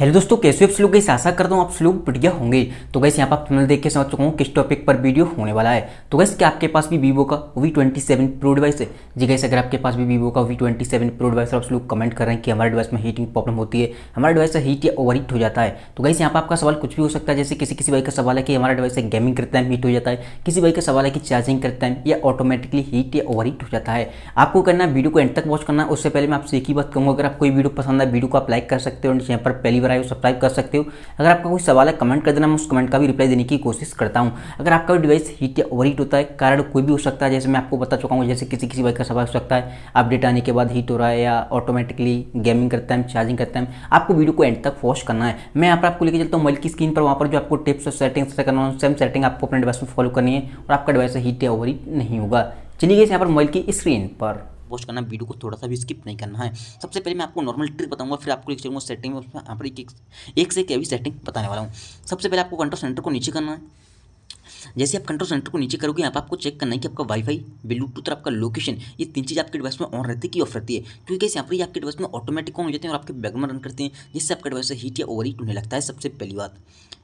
hello दोस्तों कैसे आप लोग आशा करता हूँ आप लोग बढ़िया होंगे तो गैस यहाँ पर आप थंबनेल देख के समझ चुका हूँ किस टॉपिक पर वीडियो होने वाला है तो गैस क्या आपके पास भी वीवो का V twenty seven pro device है जी गैस अगर आपके पास भी वीवो का V twenty seven pro device आप लोग कमेंट कर रहे हैं कि हमारे डिवाइस में हीटिंग प्रॉब्लम होती है हमारे डिवाइस से हीट या ओवर हीट हो जाता है तो गैस यहाँ पर आपका सवाल कुछ भी हो सकता है जैसे किसी किसी भाई का सवाल है कि हमारा डिवाइस से गेमिंग करते टाइम हीट हो जाता है किसी भाई का सवाल है कि चार्जिंग करते टाइम या ऑटोमेटिकली हीट या ओवर हीट हो जाता है आपको करना वीडियो को एंड तक वॉच करना उससे पहले मैं आपसे एक ही बात कहूँगा अगर आपको वीडियो पसंद है वीडियो को आप लाइक कर सकते हो यहाँ पर पहली लीवर आए हो सब्सक्राइब कर सकते हो अगर आपका कोई सवाल है कमेंट कर देना मैं उस कमेंट का भी रिप्लाई देने की कोशिश करता हूँ अगर आपका डिवाइस हीट या ओवर होता है कारण कोई भी हो सकता है जैसे मैं आपको बता चुका हूँ जैसे किसी किसी वाइक का सवाल हो सकता है अपडेट आने के बाद हीट हो रहा है या ऑटोमेटिकली गेमिंग करता है चार्जिंग करता है आपको वीडियो को एंड तक वॉच करना है मैं यहाँ पर आपको लेकर चलता हूँ मोबाइल की स्क्रीन पर वहाँ पर जो आपको टिप्स और सेटिंग्स करना है सेम सेटिंग आपको अपने डिवाइस में फॉलो करनी है और आपका डिवाइस हीट या ओवर नहीं होगा चलिए गए यहाँ पर मोबाइल की स्क्रीन पर पोस्ट करना वीडियो को थोड़ा सा भी स्किप नहीं करना है सबसे पहले मैं आपको नॉर्मल ट्रिक बताऊंगा फिर आपको एक सेटिंग में एक से एक अभी सेटिंग बताने वाला हूँ सबसे पहले आपको कंट्रोल सेंटर को नीचे करना है जैसे आप कंट्रोल सेंटर को नीचे करोगे यहाँ पर आपको चेक करना है कि आपका वाईफाई ब्लूटूथ और आपका लोकेशन ये तीन चीज़ आपके डिवाइस में ऑन रहती है कि ऑफ रहती है क्योंकि यहाँ पर आपके डिवाइस में ऑटोमेटिक ऑन हो जाते हैं और आपके बैग में रन करते हैं जिससे आपका डिवाइस हीट या ओवर हीट होने लगता है सबसे पहली बात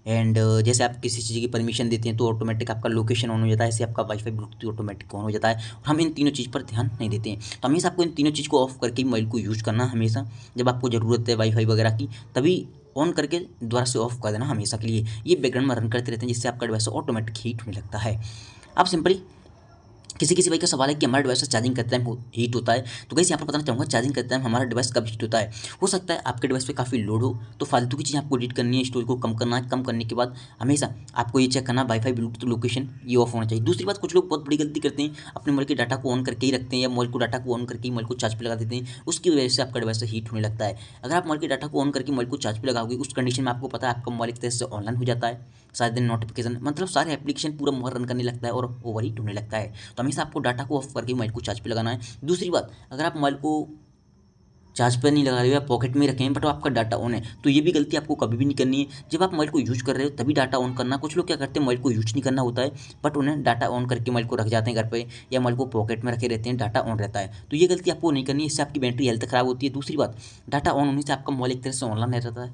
एंड uh, जैसे आप किसी चीज़ की परमिशन देते हैं तो ऑटोमेटिक आपका लोकेशन ऑन हो जाता है ऐसे आपका वाईफाई ब्लूटूथ ऑटोमेटिक ऑन हो जाता है और हम इन तीनों चीज़ पर ध्यान नहीं देते हैं तो हमेशा आपको इन तीनों चीज़ को ऑफ करके मोबाइल को यूज़ करना हमेशा जब आपको ज़रूरत है वाईफाई वगैरह की तभी ऑन करके दोबारा से ऑफ कर देना हमेशा के लिए ये बैकग्राउंड में रन करते रहते हैं जिससे आपका डिवाइस ऑटोमेटिक हीट होने लगता है आप सिंपली किसी किसी भाई का सवाल है कि हमारा डिवाइस चार्जिंग करते टाइम हीट होता है तो कैसे यहाँ पर बताना चाहूँगा चार्जिंग करते टाइम हमारा डिवाइस कब हीट होता है हो सकता है आपके डिवाइस पे काफ़ी लोड हो तो फालतू की चीज़ें आपको एडिट करनी है स्टोरेज को कम करना है कम करने के बाद हमेशा आपको ये चेक करना वाईफाई ब्लूटूथ लोकेशन ये ऑफ होना चाहिए दूसरी बात कुछ लोग बहुत बड़ी गलती करते हैं अपने मोबाइल के डाटा को ऑन करके ही रखते हैं या मोबाइल को डाटा को ऑन करके ही मोबाइल को चार्ज पर लगा देते हैं उसकी वजह से आपका डिवाइस हीट होने लगता है अगर आप मोबाइल के डाटा को ऑन करके मोबाइल को चार्ज पर लगाओगे उस कंडीशन में आपको पता है आपका मोबाइल एक तरह से ऑनलाइन हो जाता है सारे दिन नोटिफिकेशन मतलब सारे एप्लीकेशन पूरा मोबाइल रन करने लगता है और ओवर हीट होने लगता है तो हमेशा आपको डाटा को ऑफ करके मोबाइल को चार्ज पर लगाना है दूसरी बात अगर आप मोबाइल को चार्ज पर नहीं लगा रहे हो या पॉकेट में रखें बट आपका डाटा ऑन है तो ये भी गलती आपको कभी भी नहीं करनी है जब आप मोबाइल को यूज कर रहे हो तभी डाटा ऑन करना कुछ लोग क्या करते हैं मोबाइल को यूज नहीं करना होता है बट उन्हें डाटा ऑन करके मोबाइल को रख जाते हैं घर पर या मोबाइल को पॉकेट में रखे रहते हैं डाटा ऑन रहता है तो ये गलती आपको नहीं करनी है इससे आपकी बैटरी हेल्थ खराब होती है दूसरी बात डाटा ऑन होने से आपका मोबाइल एक तरह से ऑनलाइन रहता है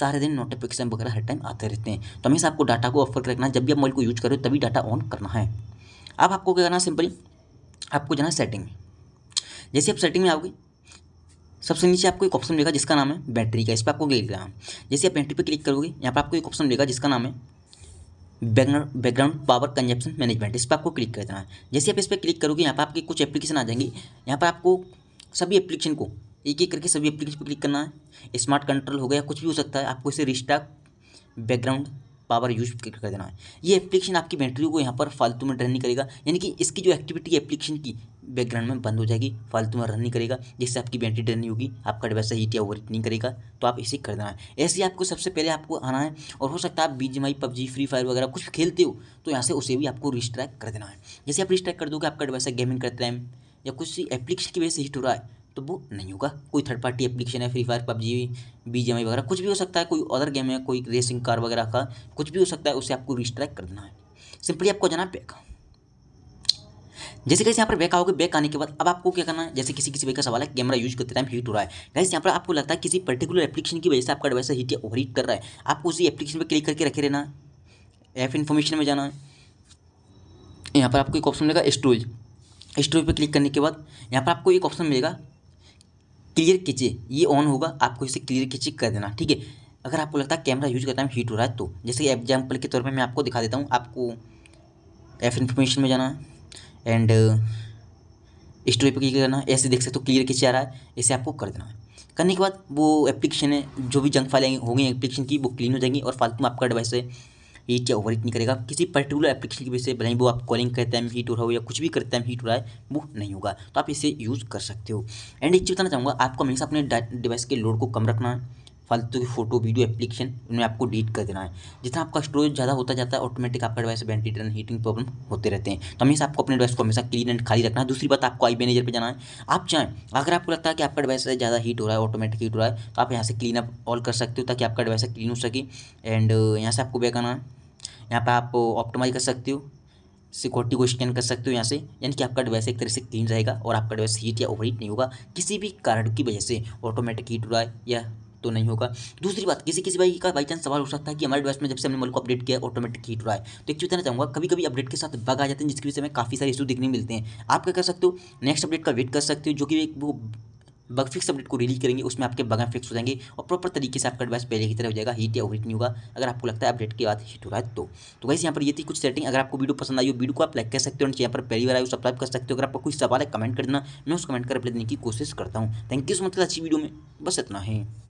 सारे दिन नोटिफिकेशन वगैरह हर टाइम आते रहते हैं तो हमेशा आपको डाटा को ऑफ करके रखना जब भी आप मोबाइल को यूज करो तभी डाटा ऑन करना है अब आपको क्या करना सिंपली आपको जाना सेटिंग में जैसे आप सेटिंग में आओगे सबसे नीचे आपको एक ऑप्शन मिलेगा जिसका नाम है बैटरी का इस पर आपको क्लिक करना जैसे आप बैटरी पर क्लिक करोगे यहाँ पर आपको एक ऑप्शन मिलेगा जिसका नाम है background background power consumption management इस पर आपको क्लिक कर देना है जैसे आप इस पर क्लिक करोगे यहाँ पर आपकी कुछ एप्लीकेशन आ जाएंगे यहाँ पर आपको सभी एप्लीकेशन को एक एक करके सभी एप्लीकेशन पर क्लिक करना है स्मार्ट कंट्रोल हो गया कुछ भी हो सकता है आपको इसे रिस्टा बैकग्राउंड पावर यूज कर देना है ये एप्लीकेशन आपकी बैटरी को यहाँ पर फालतू में ड्रेन नहीं करेगा यानी कि इसकी जो एक्टिविटी एप्लीकेशन की बैकग्राउंड में बंद हो जाएगी फालतू में रन नहीं करेगा जिससे आपकी बैटरी ड्रेन नहीं होगी आपका डिवाइस हीट या ओवर नहीं करेगा तो आप इसे कर देना है ऐसे आपको सबसे पहले आपको आना है और हो सकता है आप B G PUBG Free Fire वगैरह कुछ खेलते हो तो यहाँ से उसे भी आपको रिस्ट्रैक कर देना है जैसे आप रिस्ट्रैक कर दोगे आपका डिवाइस गेमिंग करते हैं या कुछ एप्लीकेशन की वजह से हीट हो रहा है तो वो नहीं होगा कोई थर्ड पार्टी एप्लीकेशन है Free Fire PUBG B G वगैरह कुछ भी हो सकता है कोई अदर गेम है कोई रेसिंग कार वगैरह का कुछ भी हो सकता है उसे आपको रिस्ट्राइक कर देना है सिंपली आपको जाना बैक जैसे कैसे यहाँ पर बैक आओगे बैक आने के बाद अब आपको क्या करना है जैसे किसी किसी भाई का सवाल है कैमरा यूज करते टाइम हीट हो रहा है गैस यहाँ पर आपको लगता है किसी पर्टिकुलर एप्लीकेशन की वजह से आपका डिवाइस हीट या ओवर हीट कर रहा है आपको उसी एप्लीकेशन पर क्लिक करके रखे रहना ऐप इन्फॉर्मेशन में जाना है यहाँ पर आपको एक ऑप्शन मिलेगा स्टोरेज स्टोरेज पर क्लिक करने के बाद यहाँ पर आपको एक ऑप्शन मिलेगा क्लियर खींचे ये ऑन होगा आपको इसे क्लियर किचे कर देना ठीक है अगर आपको लगता है कैमरा यूज करता है हीट हो रहा है तो जैसे कि एग्जाम्पल के तौर पर मैं आपको दिखा देता हूँ आपको एफ इन्फॉर्मेशन में जाना है एंड स्टोरी पर क्लिक करना है ऐसे देख सकते हो क्लियर खींचे आ रहा है ऐसे आपको कर देना है करने के बाद वो एप्लीकेशन है जो भी जंक फाइलें होंगी एप्लीकेशन की वो क्लीन हो जाएंगी और फालतू में आपका डिवाइस है हीट या ओवर हीट नहीं करेगा किसी पर्टिकुलर एप्लीकेशन की वजह से भले वो आप कॉलिंग करते हैं हीट हो रहा हो या कुछ भी करते टाइम हीट हो रहा है वो नहीं होगा तो आप इसे यूज़ कर सकते हो एंड एक चीज़ बताना चाहूँगा आपको हमेशा अपने डिवाइस के लोड को कम रखना है फालतू की फोटो वीडियो एप्लीकेशन उन्हें आपको डिलीट कर देना है जितना आपका स्टोरेज ज़्यादा होता जाता है ऑटोमेटिक आपका device ventilator turn heating problem होते रहते हैं तो हमेशा आपको अपने डिवाइस को हमेशा क्लीन एंड खाली रखना है दूसरी बात आपको आई मैनेजर पर जाना है आप चाहें अगर आपको लगता है कि आपका डिवाइस ज़्यादा हीट हो रहा है ऑटोमेटिक हीट हो रहा है तो आप यहाँ से क्लीन अप ऑल कर सकते हो ताकि आपका डिवाइस क्लीन हो सके एंड यहाँ से आपको बैक आना है यहाँ पर आप ऑप्टोमाइज कर सकते हो सिक्योरिटी को स्कैन कर सकते हो यहाँ से यानी कि आपका डिवाइस एक तरह से क्लीन रहेगा और आपका डिवाइस हीट या ओवरहीट नहीं होगा किसी भी कारण की वजह से ऑटोमेटिक हीट हो रहा है या तो नहीं होगा दूसरी बात किसी किसी भाई का बाई चांस सवाल हो सकता है कि हमारे डिवाइस में जब से हमने मोबाइल को अपडेट किया ऑटोमेटिक हीट हो रहा है तो एक चीज़ बताना चाहूँगा कभी कभी अपडेट के साथ बग आ जाते हैं जिसकी वजह से हमें काफ़ी सारे इशू देखने मिलते हैं आप क्या कर सकते हो नेक्स्ट अपडेट का वेट कर सकते हो जो कि वो बग फिक्स अपडेट को रिलीज करेंगे उसमें आपके बगैं फिक्स हो जाएंगे और प्रॉपर तरीके से आपका एडवाइस पहले की तरह हो जाएगा हीट या हीट नहीं होगा अगर आपको लगता है अपडेट के बाद हीट हो रहा है तो तो वैसे यहाँ पर ये थी कुछ सेटिंग अगर आपको वीडियो पसंद आई हो वीडियो को आप लाइक कर सकते हो यहाँ पर पहली बार आयो सब्सक्राइब कर सकते हो अगर आपको कोई सवाल है कमेंट कर देना मैं उस कमेंट कर अपने देने की कोशिश करता हूँ थैंक यू सो मच अच्छी वीडियो में बस इतना है